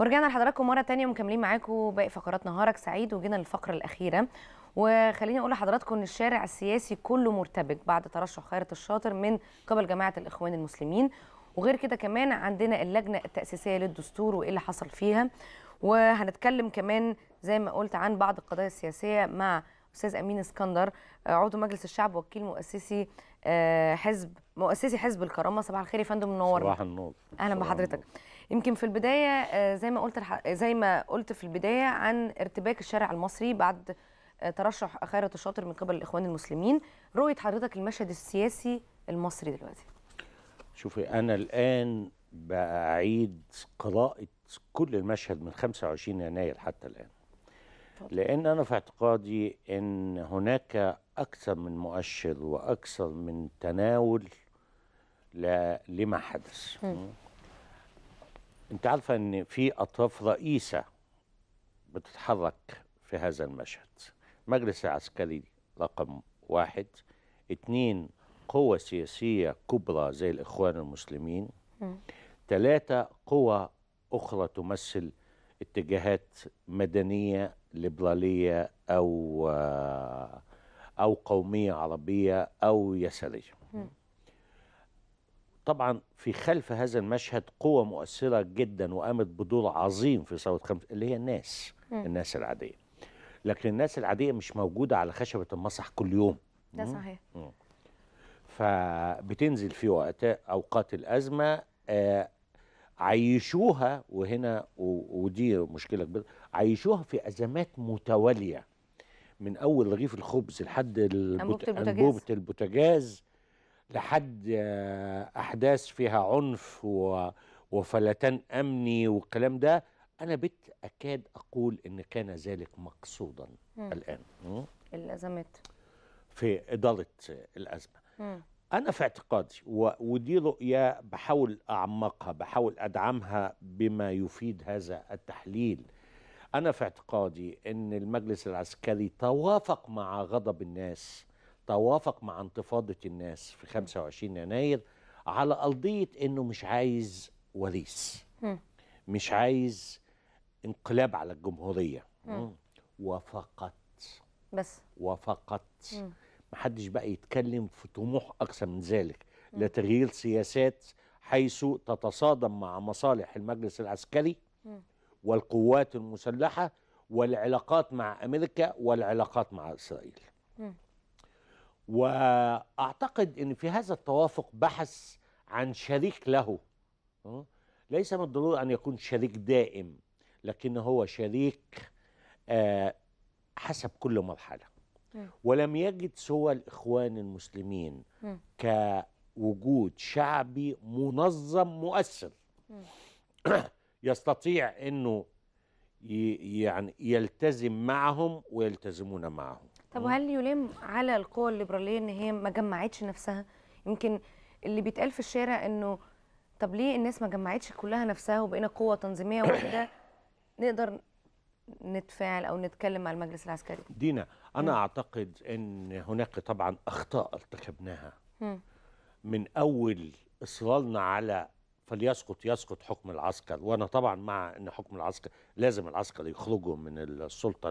ورجعنا لحضراتكم مره تانية مكملين معاكم باقي فقرات نهارك سعيد وجينا للفقره الاخيره وخليني اقول لحضراتكم ان الشارع السياسي كله مرتبك بعد ترشح خيرت الشاطر من قبل جماعه الاخوان المسلمين وغير كده كمان عندنا اللجنه التاسيسيه للدستور وايه اللي حصل فيها وهنتكلم كمان زي ما قلت عن بعض القضايا السياسيه مع استاذ امين اسكندر عضو مجلس الشعب وكيل مؤسسي آه، حزب مؤسسي حزب الكرامه صباح الخير يا فندم منور صباح النور اهلا بحضرتك النور. يمكن في البدايه آه، زي ما قلت زي ما قلت في البدايه عن ارتباك الشارع المصري بعد آه، ترشح خيرة الشاطر من قبل الإخوان المسلمين رؤية حضرتك المشهد السياسي المصري دلوقتي شوفي أنا الآن بأعيد قراءة كل المشهد من 25 يناير حتى الآن لأن أنا في اعتقادي أن هناك أكثر من مؤشر وأكثر من تناول لما حدث م. انت عارفه ان في اطراف رئيسه بتتحرك في هذا المشهد المجلس العسكري رقم واحد اتنين قوة سياسية كبرى زي الإخوان المسلمين ثلاثة قوى أخرى تمثل اتجاهات مدنية ليبرالية أو آه، أو قومية عربية أو يسارية طبعا في خلف هذا المشهد قوة مؤثرة جدا وقامت بدور عظيم في ثورة خمس اللي هي الناس م. الناس العادية لكن الناس العادية مش موجودة على خشبة المسرح كل يوم ده صحيح م. فبتنزل في وقت أوقات الأزمة آه عيشوها وهنا ودي مشكلة كبيرة عيشوها في أزمات متوالية من أول رغيف الخبز لحد أنبوبة البوت... البوتاجاز لحد آه، احداث فيها عنف وفلتان امني والكلام ده انا بت اكاد اقول ان كان ذلك مقصودا مم. الان الازمات في اضاله الازمه مم. انا في اعتقادي ودي رؤيه بحاول اعمقها بحاول ادعمها بما يفيد هذا التحليل انا في اعتقادي ان المجلس العسكري توافق مع غضب الناس توافق مع انتفاضة الناس في 25 يناير على أرضية أنه مش عايز وريث مش عايز انقلاب على الجمهورية وفقط بس وفقط محدش بقى يتكلم في طموح أكثر من ذلك لتغيير سياسات حيث تتصادم مع مصالح المجلس العسكري والقوات المسلحة والعلاقات مع أمريكا والعلاقات مع إسرائيل واعتقد ان في هذا التوافق بحث عن شريك له أه؟ ليس من الضروري ان يكون شريك دائم لكن هو شريك آه، حسب كل مرحله أيوه. ولم يجد سوى الاخوان المسلمين كوجود شعبي منظم مؤثر يستطيع انه يعني يلتزم معهم ويلتزمون معهم طب وهل يلام على القوى الليبراليه ان هي ما جمعتش نفسها يمكن اللي بيتقال في الشارع انه طب ليه الناس ما جمعتش كلها نفسها وبقينا قوه تنظيميه واحده نقدر نتفاعل او نتكلم مع المجلس العسكري دينا انا م. اعتقد ان هناك طبعا اخطاء ارتكبناها م. من اول اصرارنا على فليسقط يسقط حكم العسكر وانا طبعا مع ان حكم العسكر لازم العسكر يخرجوا من السلطه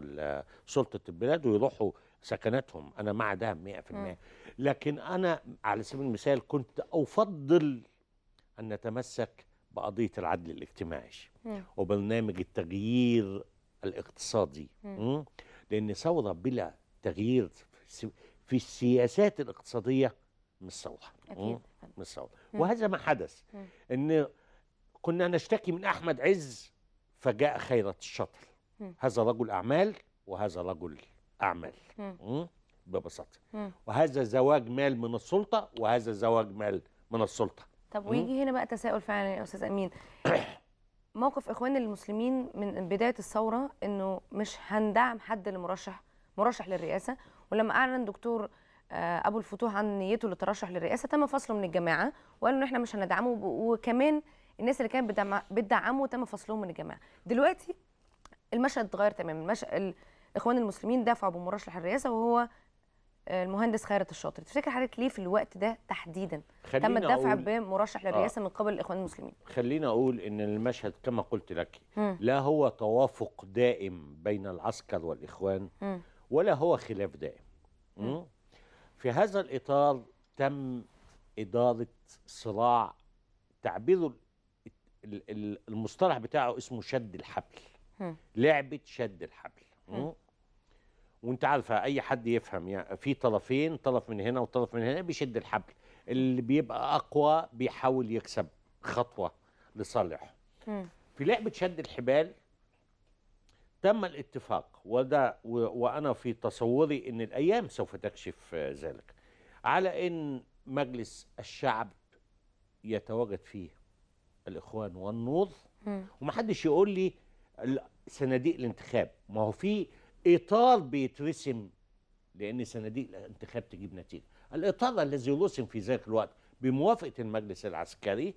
سلطه البلاد ويروحوا سكناتهم انا مع ده 100% لكن انا على سبيل المثال كنت افضل ان نتمسك بقضيه العدل الاجتماعي وبرنامج التغيير الاقتصادي لان ثوره بلا تغيير في السياسات الاقتصاديه مش ثوره أكيد. من الصواب وهذا ما حدث مم. أن كنا نشتكي من أحمد عز فجاء خيرة الشطر مم. هذا رجل أعمال وهذا رجل أعمال مم. ببساطة وهذا زواج مال من السلطة وهذا زواج مال من السلطة طب ويجي هنا بقى تساؤل فعلا يا أستاذ أمين موقف إخواننا المسلمين من بداية الثورة إنه مش هندعم حد لمرشح مرشح للرئاسة ولما أعلن دكتور آه، ابو الفتوح عن نيته للترشح للرئاسه تم فصله من الجماعه وقالوا ان احنا مش هندعمه وكمان الناس اللي كانت بتدعمه تم فصلهم من الجماعه دلوقتي المشهد اتغير تماما الاخوان المسلمين دفعوا بمرشح الرئاسه وهو آه، المهندس خيرت الشاطر تفتكر حضرتك ليه في الوقت ده تحديدا تم الدفع بمرشح آه. للرئاسه آه. من قبل الاخوان المسلمين خلينا اقول ان المشهد كما قلت لك م. لا هو توافق دائم بين العسكر والاخوان م. ولا هو خلاف دائم م. في هذا الإطار تم إدارة صراع تعبيره المصطلح بتاعه اسمه شد الحبل لعبة شد الحبل وانت عارفة أي حد يفهم يعني في طرفين طرف من هنا وطرف من هنا بيشد الحبل اللي بيبقى أقوى بيحاول يكسب خطوة لصالحه في لعبة شد الحبال تم الاتفاق وده وانا في تصوري ان الايام سوف تكشف آه، ذلك على ان مجلس الشعب يتواجد فيه الاخوان والنور ومحدش يقول لي صناديق الانتخاب ما هو في اطار بيترسم لان صناديق الانتخاب تجيب نتيجه الاطار الذي رسم في ذلك الوقت بموافقه المجلس العسكري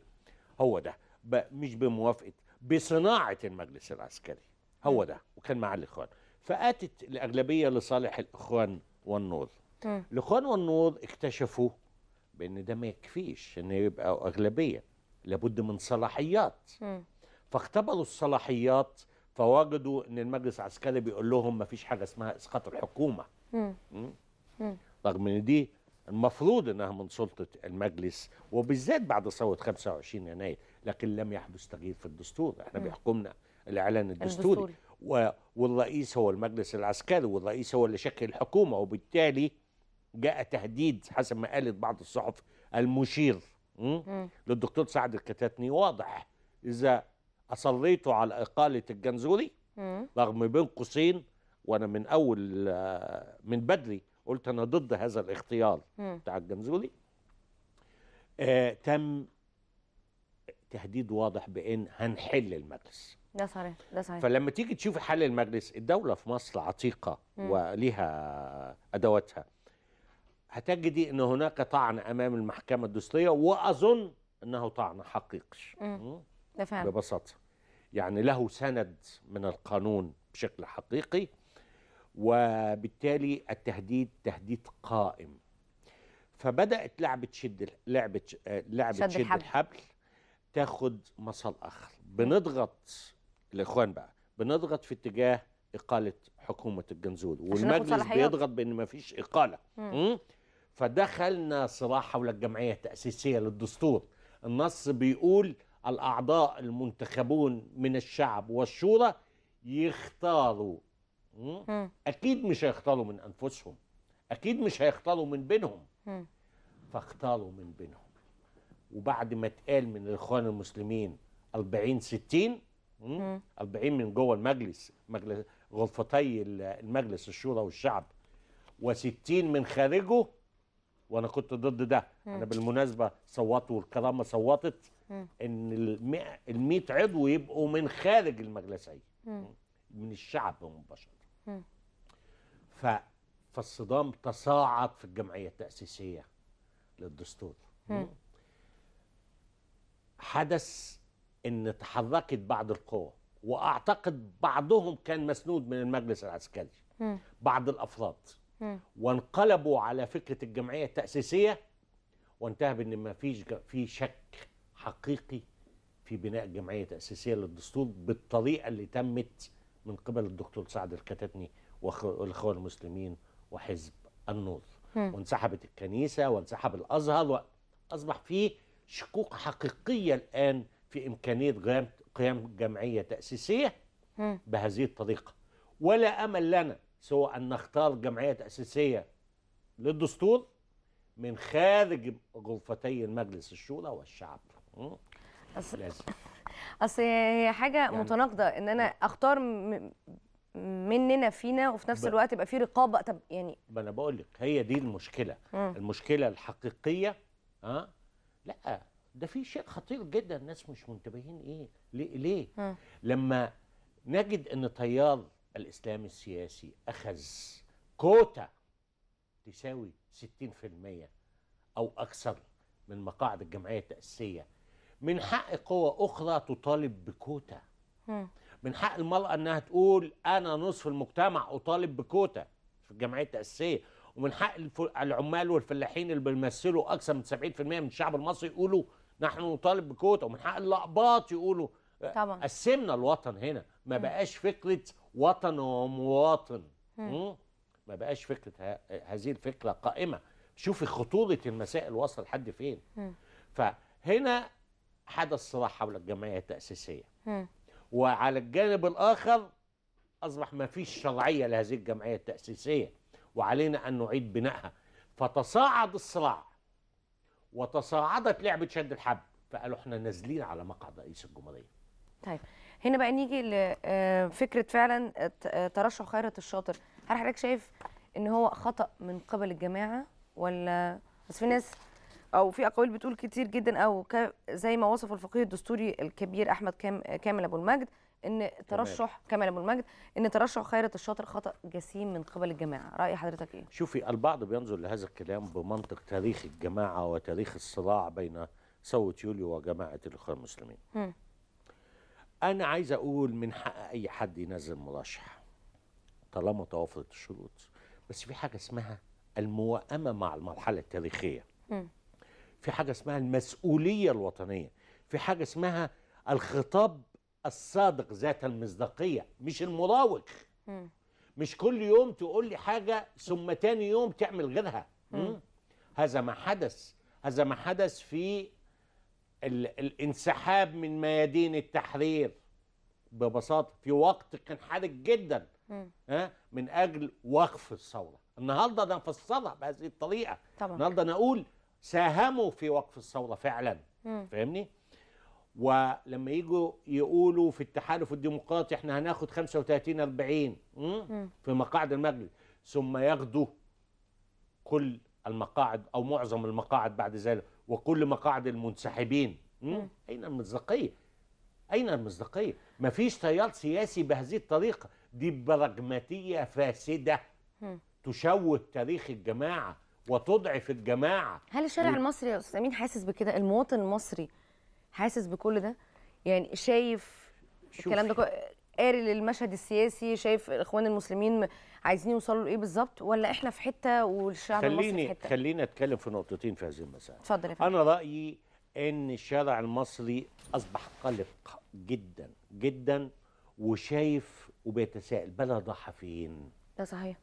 هو ده مش بموافقه بصناعه المجلس العسكري هو ده وكان مع الاخوان فاتت الاغلبيه لصالح الاخوان والنور الاخوان والنور اكتشفوا بان ده ما يكفيش ان يبقى اغلبيه لابد من صلاحيات فاختبروا الصلاحيات فوجدوا ان المجلس العسكري بيقول لهم ما فيش حاجه اسمها اسقاط الحكومه رغم ان دي المفروض انها من سلطه المجلس وبالذات بعد ثوره 25 يناير لكن لم يحدث تغيير في الدستور احنا بيحكمنا الاعلان الدستوري الدستور. والرئيس هو المجلس العسكري والرئيس هو اللي شكل الحكومه وبالتالي جاء تهديد حسب ما قالت بعض الصحف المشير للدكتور سعد الكتاتني واضح اذا اصريتوا على اقاله الجنزوري رغم بين قوسين وانا من اول من بدري قلت انا ضد هذا الاختيار بتاع الجنزوري آه تم تهديد واضح بان هنحل المجلس ده صحيح ده صحيح فلما تيجي تشوف حل المجلس الدوله في مصر عتيقه وليها ادواتها هتجدي ان هناك طعن امام المحكمه الدستوريه واظن انه طعن حقيقي ده فعلا ببساطه يعني له سند من القانون بشكل حقيقي وبالتالي التهديد تهديد قائم فبدات لعبه شد لعبه آه، لعبه شد, شد الحبل, الحبل تاخد مسار اخر بنضغط الاخوان بقى بنضغط في اتجاه اقاله حكومه الجنزول والمجلس بيضغط بان ما فيش اقاله فدخلنا صراع حول الجمعيه التاسيسيه للدستور النص بيقول الاعضاء المنتخبون من الشعب والشورى يختاروا اكيد مش هيختاروا من انفسهم اكيد مش هيختاروا من بينهم فاختاروا من بينهم وبعد ما اتقال من الاخوان المسلمين 40 60 40 من جوه المجلس مجلس غرفتي المجلس الشورى والشعب و60 من خارجه وانا كنت ضد ده مم. انا بالمناسبه صوت والكرامه صوتت مم. ان ال 100 عضو يبقوا من خارج المجلسيه من الشعب مباشره ف فالصدام تصاعد في الجمعيه التاسيسيه للدستور حدث ان تحركت بعض القوى واعتقد بعضهم كان مسنود من المجلس العسكري بعض الافراد وانقلبوا على فكره الجمعيه التاسيسيه وانتهى بان ما فيش في شك حقيقي في بناء جمعيه تاسيسيه للدستور بالطريقه اللي تمت من قبل الدكتور سعد الكتتني والاخوه المسلمين وحزب النور وانسحبت الكنيسه وانسحب الازهر واصبح في شكوك حقيقيه الان في إمكانية قيام جمعية تأسيسية بهذه الطريقة ولا أمل لنا سوى أن نختار جمعية تأسيسية للدستور من خارج غرفتي المجلس الشورى والشعب أصل, لازم. أصل هي حاجة يعني متناقضة إن أنا أختار م... مننا فينا وفي نفس الوقت يبقى في رقابه طب يعني ما انا بقول لك هي دي المشكله م. المشكله الحقيقيه ها أه؟ لا ده في شيء خطير جدا الناس مش منتبهين ايه ليه, ليه؟ لما نجد ان تيار الاسلام السياسي اخذ كوتا تساوي 60% او اكثر من مقاعد الجمعيه التاسيسيه من حق قوى اخرى تطالب بكوتا من حق المراه انها تقول انا نصف المجتمع اطالب بكوتا في الجمعيه التاسيسيه ومن حق العمال والفلاحين اللي بيمثلوا اكثر من 70% من الشعب المصري يقولوا نحن نطالب بكوتا ومن حق الاقباط يقولوا طبعا قسمنا الوطن هنا ما بقاش فكره وطن ومواطن ما بقاش فكره هذه الفكره قائمه شوفي خطوره المسائل وصل لحد فين فهنا حدث صراع حول الجمعيه التاسيسيه وعلى الجانب الاخر اصبح ما فيش شرعيه لهذه الجمعيه التاسيسيه وعلينا ان نعيد بنائها فتصاعد الصراع وتصاعدت لعبه شد الحبل فقالوا احنا نازلين على مقعد رئيس الجمهوريه طيب هنا بقى نيجي لفكره آه، فعلا آه، ترشح خيرت الشاطر هل حضرتك شايف ان هو خطا من قبل الجماعه ولا بس في ناس او في اقاويل بتقول كتير جدا او زي ما وصف الفقيه الدستوري الكبير احمد كامل ابو المجد ان ترشح كمال ابو المجد ان ترشح خيرت الشاطر خطا جسيم من قبل الجماعه راي حضرتك ايه شوفي البعض بينظر لهذا الكلام بمنطق تاريخ الجماعه وتاريخ الصراع بين ثوره يوليو وجماعه الاخوان المسلمين م. انا عايز اقول من حق اي حد ينزل مرشح طالما توافرت الشروط بس في حاجه اسمها الموائمه مع المرحله التاريخيه م. في حاجه اسمها المسؤوليه الوطنيه في حاجه اسمها الخطاب الصادق ذات المصداقيه مش المراوغ مش كل يوم تقول لي حاجه ثم تاني يوم تعمل غيرها هذا ما حدث هذا ما حدث في الانسحاب من ميادين التحرير ببساطه في وقت كان حرج جدا ها من اجل وقف الثوره النهارده انا افسرها بهذه الطريقه طبعا. النهارده انا اقول ساهموا في وقف الثوره فعلا فاهمني ولما يجوا يقولوا في التحالف الديمقراطي احنا هناخد 35 40 في مقاعد المجلس ثم ياخدوا كل المقاعد او معظم المقاعد بعد ذلك وكل مقاعد المنسحبين اين المصداقيه؟ اين المصداقيه؟ ما فيش تيار سياسي بهذه الطريقه دي براجماتيه فاسده تشوه تاريخ الجماعه وتضعف الجماعه هل الشارع و... المصري يا استاذ امين حاسس بكده المواطن المصري حاسس بكل ده يعني شايف شوفي. الكلام ده قاري للمشهد السياسي شايف الاخوان المسلمين عايزين يوصلوا لايه بالظبط ولا احنا في حته والشعب المصري في حته خليني اتكلم في نقطتين في هذه المساله اتفضل يا فندم انا رايي ان الشارع المصري اصبح قلق جدا جدا وشايف وبيتساءل بلا ضحى فين ده صحيح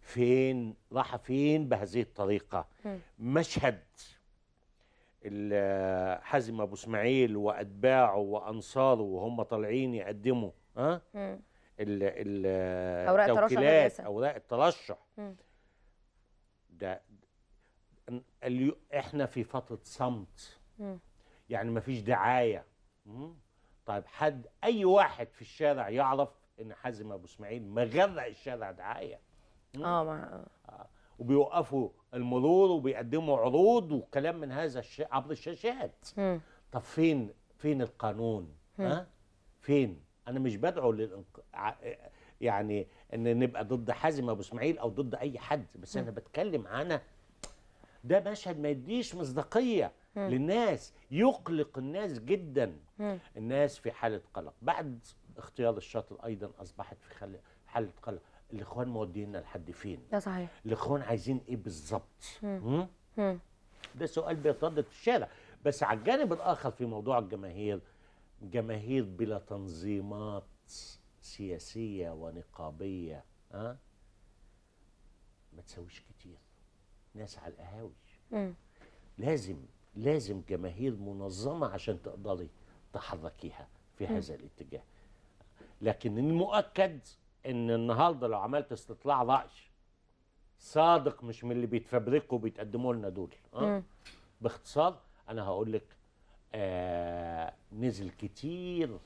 فين راح فين بهذه الطريقه م. مشهد حازم ابو اسماعيل واتباعه وانصاره وهم طالعين يقدموا ها ال ال اوراق الترشح اوراق الترشح ده احنا في فتره صمت يعني ما فيش دعايه طيب حد اي واحد في الشارع يعرف ان حازم ابو اسماعيل مغرق الشارع دعايه اه, آه. وبيوقفوا المرور وبيقدموا عروض وكلام من هذا الشيء عبر الشاشات طب فين فين القانون ها فين انا مش بدعو للإنق... يعني ان نبقى ضد حازم ابو اسماعيل او ضد اي حد بس انا بتكلم عن ده مشهد ما يديش مصداقيه للناس يقلق الناس جدا الناس في حاله قلق بعد اختيار الشاطر ايضا اصبحت في حاله قلق الاخوان مودينا لحد فين ده صحيح الاخوان عايزين ايه بالظبط ده سؤال بيتردد في الشارع بس على الجانب الاخر في موضوع الجماهير جماهير بلا تنظيمات سياسيه ونقابيه ها أه؟ ما تسويش كتير ناس على القهاوي لازم لازم جماهير منظمه عشان تقدري تحركيها في هذا الاتجاه لكن المؤكد ان النهارده لو عملت استطلاع راي صادق مش من اللي بيتفبركوا وبيتقدموا لنا دول أه؟ باختصار انا هقول لك آه نزل كتير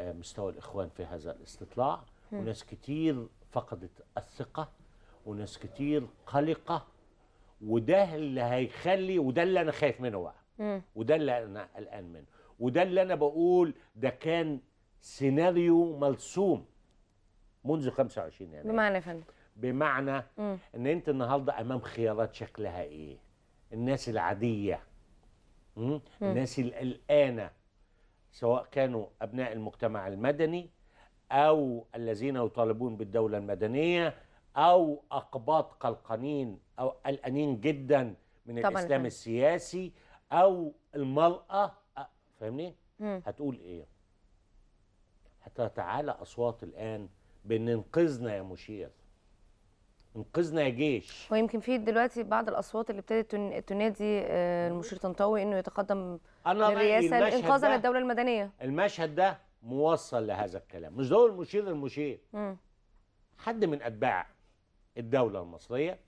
آه مستوى الاخوان في هذا الاستطلاع م. وناس كتير فقدت الثقه وناس كتير قلقه وده اللي هيخلي وده اللي انا خايف منه بقى وده اللي انا قلقان منه وده اللي انا بقول ده كان سيناريو مرسوم منذ 25 يناير بمعنى يا فندم بمعنى ان انت النهارده امام خيارات شكلها ايه الناس العاديه مم. الناس القلقانه سواء كانوا ابناء المجتمع المدني او الذين يطالبون بالدوله المدنيه او اقباط قلقانين او قلقانين جدا من طبعًا الاسلام فهم. السياسي او المراه فاهمني هتقول ايه هتتعالى اصوات الان بان انقذنا يا مشير انقذنا يا جيش ويمكن في دلوقتي بعض الاصوات اللي ابتدت تنادي آه، المشير طنطاوي انه يتقدم أنا للرئاسه لانقاذا للدوله المدنيه المشهد ده موصل لهذا الكلام مش دور المشير المشير م. حد من اتباع الدوله المصريه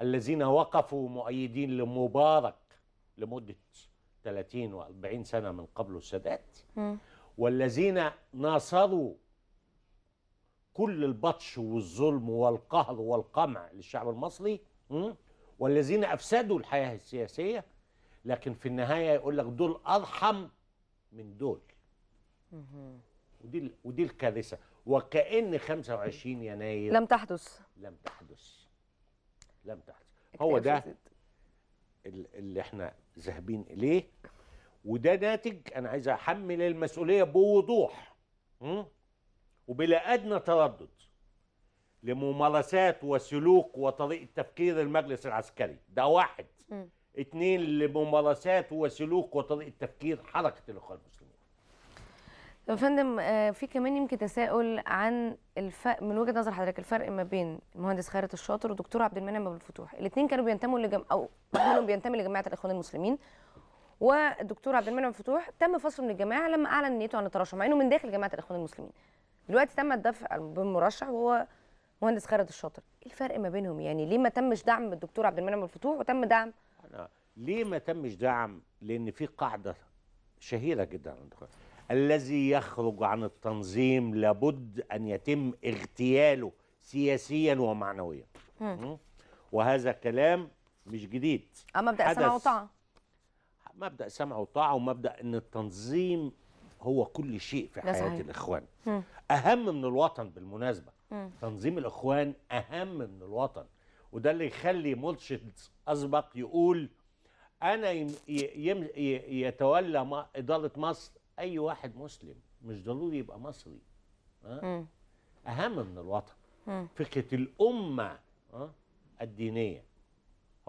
الذين وقفوا مؤيدين لمبارك لمده 30 و40 سنه من قبل السادات والذين ناصروا كل البطش والظلم والقهر والقمع للشعب المصري والذين أفسدوا الحياة السياسية لكن في النهاية يقول لك دول أرحم من دول ودي ودي الكارثة وكأن 25 يناير لم تحدث لم تحدث لم تحدث هو ده اللي احنا ذاهبين إليه وده ناتج أنا عايز أحمل المسؤولية بوضوح وبلا أدنى تردد لممارسات وسلوك وطريقة تفكير المجلس العسكري ده واحد م. اتنين لممارسات وسلوك وطريقة تفكير حركة الإخوان المسلمين يا فندم آه، في كمان يمكن تساؤل عن الفرق من وجهه نظر حضرتك الفرق ما بين المهندس خيرت الشاطر ودكتور عبد المنعم ابو الفتوح الاثنين كانوا بينتموا لجم او منهم بينتمي لجماعه الاخوان المسلمين والدكتور عبد المنعم فتوح تم فصله من الجماعه لما اعلن نيته عن الترشح مع انه من داخل جماعه الاخوان المسلمين دلوقتي تم الدفع بالمرشح وهو مهندس خالد الشاطر ايه الفرق ما بينهم يعني ليه ما تمش دعم الدكتور عبد المنعم الفتوح وتم دعم ليه ما تمش دعم لان في قاعده شهيره جدا عند الذي يخرج عن التنظيم لابد ان يتم اغتياله سياسيا ومعنويا م. وهذا كلام مش جديد اه مبدا سمع وطاعه مبدا سمع وطاعه ومبدا ان التنظيم هو كل شيء في حياة صحيح. الإخوان أهم من الوطن بالمناسبة تنظيم الإخوان أهم من الوطن وده اللي يخلي مولتشلز أسبق يقول أنا يتولى إدارة مصر أي واحد مسلم مش ضروري يبقى مصري أه؟ أهم من الوطن فكرة الأمة أه؟ الدينية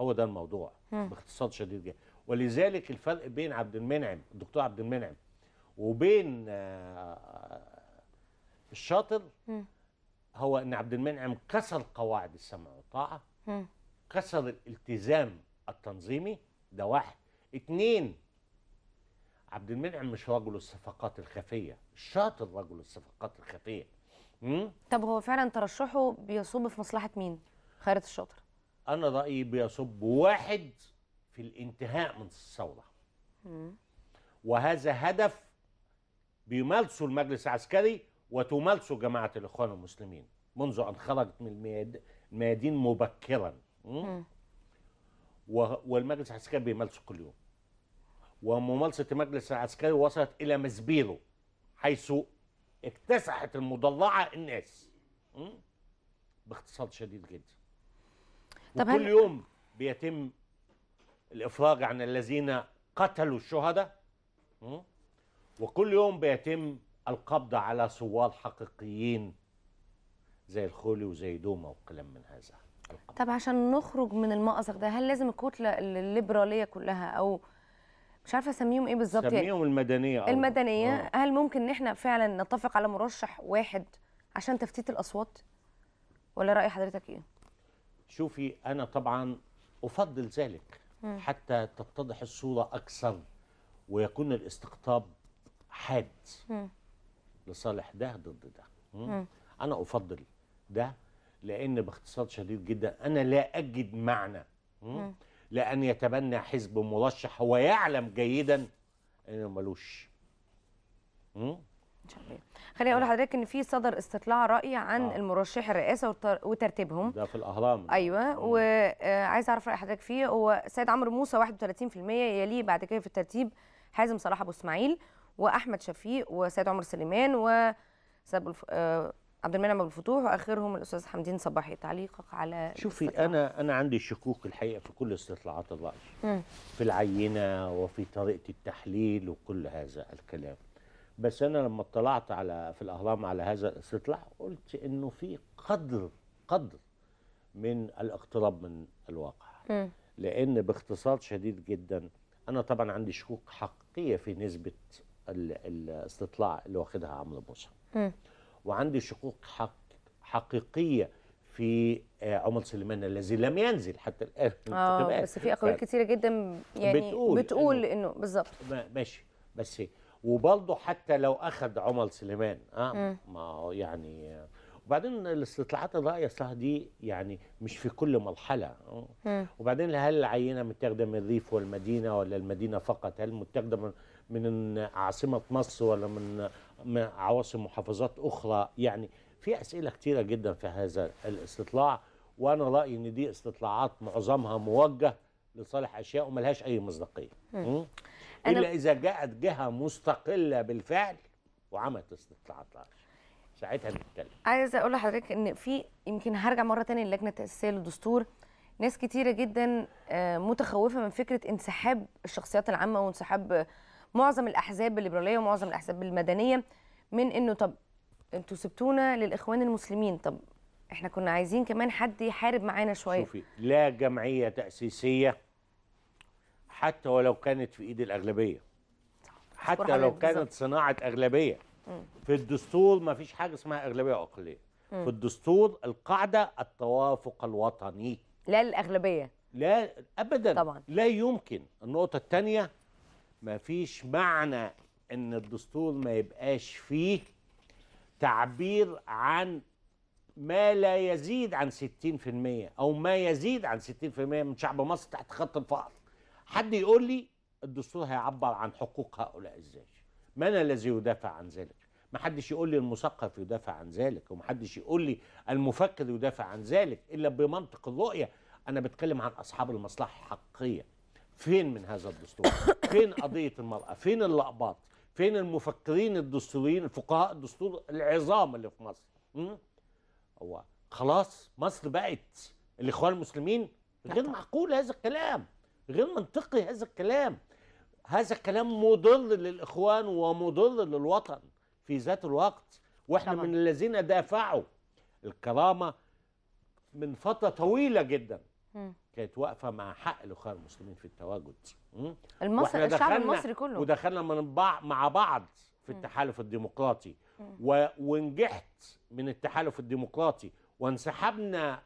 هو ده الموضوع باختصار شديد جدا ولذلك الفرق بين عبد المنعم الدكتور عبد المنعم وبين آه، الشاطر هو ان عبد المنعم كسر قواعد السمع والطاعه كسر الالتزام التنظيمي ده واحد اتنين عبد المنعم مش رجل الصفقات الخفيه الشاطر رجل الصفقات الخفيه طب هو فعلا ترشحه بيصب في مصلحه مين خيرت الشاطر انا رايي بيصب واحد في الانتهاء من الثوره وهذا هدف بيمارسوا المجلس العسكري وتمارسوا جماعة الإخوان المسلمين منذ أن خرجت من الميادين مبكرا والمجلس العسكري بيمارسوا كل يوم وممارسة المجلس العسكري وصلت إلى مسبيرو حيث اكتسحت المضلعة الناس باختصار شديد جدا طب وكل يوم بيتم الإفراج عن الذين قتلوا الشهداء وكل يوم بيتم القبض على صواد حقيقيين زي الخولي وزي دوما وكلام من هذا طب عشان نخرج من المأزق ده هل لازم الكتله الليبراليه كلها او مش عارفه اسميهم ايه بالظبط سميهم المدنيه أو المدنيه أو. آه. هل ممكن ان احنا فعلا نتفق على مرشح واحد عشان تفتيت الاصوات ولا راي حضرتك ايه شوفي انا طبعا افضل ذلك م. حتى تتضح الصوره اكثر ويكون الاستقطاب حاد لصالح ده ضد ده انا افضل ده لان باختصار شديد جدا انا لا اجد معنى لان يتبنى حزب مرشح هو يعلم جيدا انه ملوش خليني اقول لحضرتك ان في صدر استطلاع راي عن آه. المرشح الرئاسه وترتيبهم ده في الاهرام ايوه وعايز آه، اعرف راي حضرتك فيه هو سيد عمرو موسى 31% يليه بعد كده في الترتيب حازم صلاح ابو اسماعيل واحمد شفيق وسيد عمر سليمان و آه، عبد المنعم ابو الفتوح واخرهم الاستاذ حمدين صباحي تعليقك على شوفي انا انا عندي شكوك الحقيقه في كل استطلاعات الراي في العينه وفي طريقه التحليل وكل هذا الكلام بس انا لما اطلعت على في الاهرام على هذا الاستطلاع قلت انه في قدر قدر من الاقتراب من الواقع م. لان باختصار شديد جدا انا طبعا عندي شكوك حقيقيه في نسبه الاستطلاع اللي واخدها عمرو موسى وعندي شقوق حق حقيقيه في آه، عمر سليمان الذي لم ينزل حتى الان اه بس في اقوال ف... كثيره جدا يعني بتقول, بتقول انه, إنه بالظبط ماشي بس وبرضه حتى لو اخذ عمر سليمان اه ما يعني وبعدين الاستطلاعات الرأي صح دي يعني مش في كل مرحلة وبعدين هل العينة متاخدة من الريف والمدينة ولا المدينة فقط هل متاخدة من من عاصمة مصر ولا من عواصم محافظات أخرى يعني في أسئلة كتيرة جدا في هذا الاستطلاع وأنا رأيي إن دي استطلاعات معظمها موجه لصالح أشياء وملهاش أي مصداقية إلا إذا جاءت جهة مستقلة بالفعل وعملت استطلاعات رأي ساعتها نتكلم عايزه اقول لحضرتك ان في يمكن هرجع مره ثانيه للجنه التاسيسيه للدستور ناس كتيره جدا آه، متخوفه من فكره انسحاب الشخصيات العامه وانسحاب معظم الاحزاب الليبراليه ومعظم الاحزاب المدنيه من انه طب انتوا سبتونا للاخوان المسلمين طب احنا كنا عايزين كمان حد يحارب معانا شويه شوفي لا جمعيه تاسيسيه حتى ولو كانت في ايد الاغلبيه حتى لو كانت صناعه اغلبيه في الدستور ما فيش حاجه اسمها اغلبيه عقليه في الدستور القاعده التوافق الوطني لا الاغلبيه لا ابدا طبعا. لا يمكن النقطه الثانيه ما فيش معنى ان الدستور ما يبقاش فيه تعبير عن ما لا يزيد عن 60% او ما يزيد عن 60% من شعب مصر تحت خط الفقر حد يقول لي الدستور هيعبر عن حقوق هؤلاء ازاي من الذي يدافع عن ذلك ما حدش يقول لي المثقف يدافع عن ذلك وما حدش يقول لي المفكر يدافع عن ذلك الا بمنطق الرؤيه انا بتكلم عن اصحاب المصلحه الحقيقيه فين من هذا الدستور فين قضيه المراه فين اللقبات فين المفكرين الدستوريين الفقهاء الدستور العظام اللي في مصر هو خلاص مصر بقت الاخوان المسلمين غير معقول هذا الكلام غير منطقي هذا الكلام هذا الكلام مضل للاخوان ومضل للوطن في ذات الوقت واحنا طبعا. من الذين دافعوا الكرامه من فتره طويله جدا م. كانت واقفه مع حق الاخوان المسلمين في التواجد المصري الشعب المصري كله ودخلنا من بعض مع بعض في التحالف الديمقراطي م. ونجحت من التحالف الديمقراطي وانسحبنا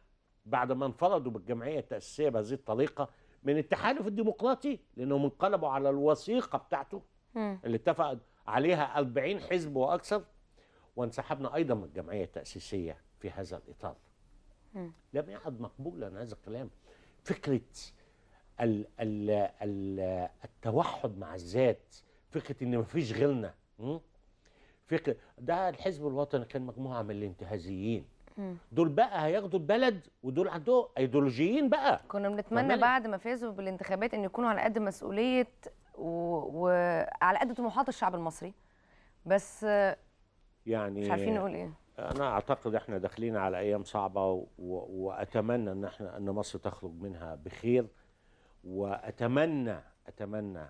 بعد ما انفردوا بالجمعيه التاسيسيه بهذه الطريقه من التحالف الديمقراطي لانهم انقلبوا على الوثيقه بتاعته م. اللي اتفق عليها 40 حزب واكثر وانسحبنا ايضا من الجمعيه التاسيسيه في هذا الاطار. لم يعد مقبولا هذا الكلام. فكره الـ الـ الـ التوحد مع الذات، فكره ان مفيش غيرنا. فكره ده الحزب الوطني كان مجموعه من الانتهازيين. دول بقى هياخدوا البلد ودول عندهم ايديولوجيين بقى كنا بنتمنى بعد ما فازوا بالانتخابات ان يكونوا على قد مسؤوليه وعلى و... قد طموحات الشعب المصري بس يعني مش عارفين نقول ايه انا اعتقد احنا داخلين على ايام صعبه و... واتمنى ان احنا ان مصر تخرج منها بخير واتمنى اتمنى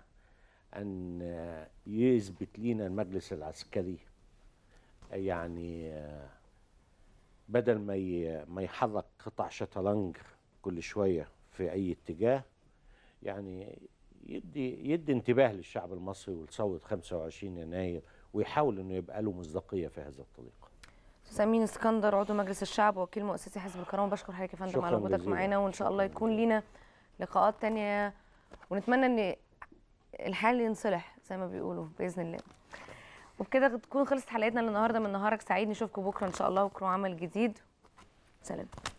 ان يثبت لينا المجلس العسكري يعني بدل ما ما يحرك قطع شطرنج كل شويه في اي اتجاه يعني يدي يدي انتباه للشعب المصري ولثوره 25 يناير ويحاول انه يبقى له مصداقيه في هذا الطريق. استاذ امين اسكندر عضو مجلس الشعب ووكيل مؤسسي حزب الكرامه بشكر حضرتك يا فندم على وجودك معانا وان شاء الله يكون لينا لقاءات ثانيه ونتمنى ان الحال ينصلح زي ما بيقولوا باذن الله. وبكده تكون خلصت حلقتنا النهارده من نهارك سعيد نشوفكم بكره ان شاء الله وكروا عمل جديد سلام